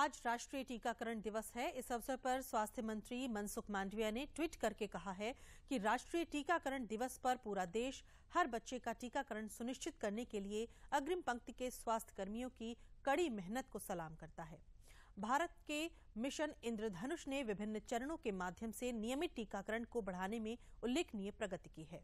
आज राष्ट्रीय टीकाकरण दिवस है इस अवसर पर स्वास्थ्य मंत्री मनसुख मांडविया ने ट्वीट करके कहा है कि राष्ट्रीय टीकाकरण दिवस पर पूरा देश हर बच्चे का टीकाकरण सुनिश्चित करने के लिए अग्रिम पंक्ति के स्वास्थ्य कर्मियों की कड़ी मेहनत को सलाम करता है भारत के मिशन इंद्रधनुष ने विभिन्न चरणों के माध्यम से नियमित टीकाकरण को बढ़ाने में उल्लेखनीय प्रगति की है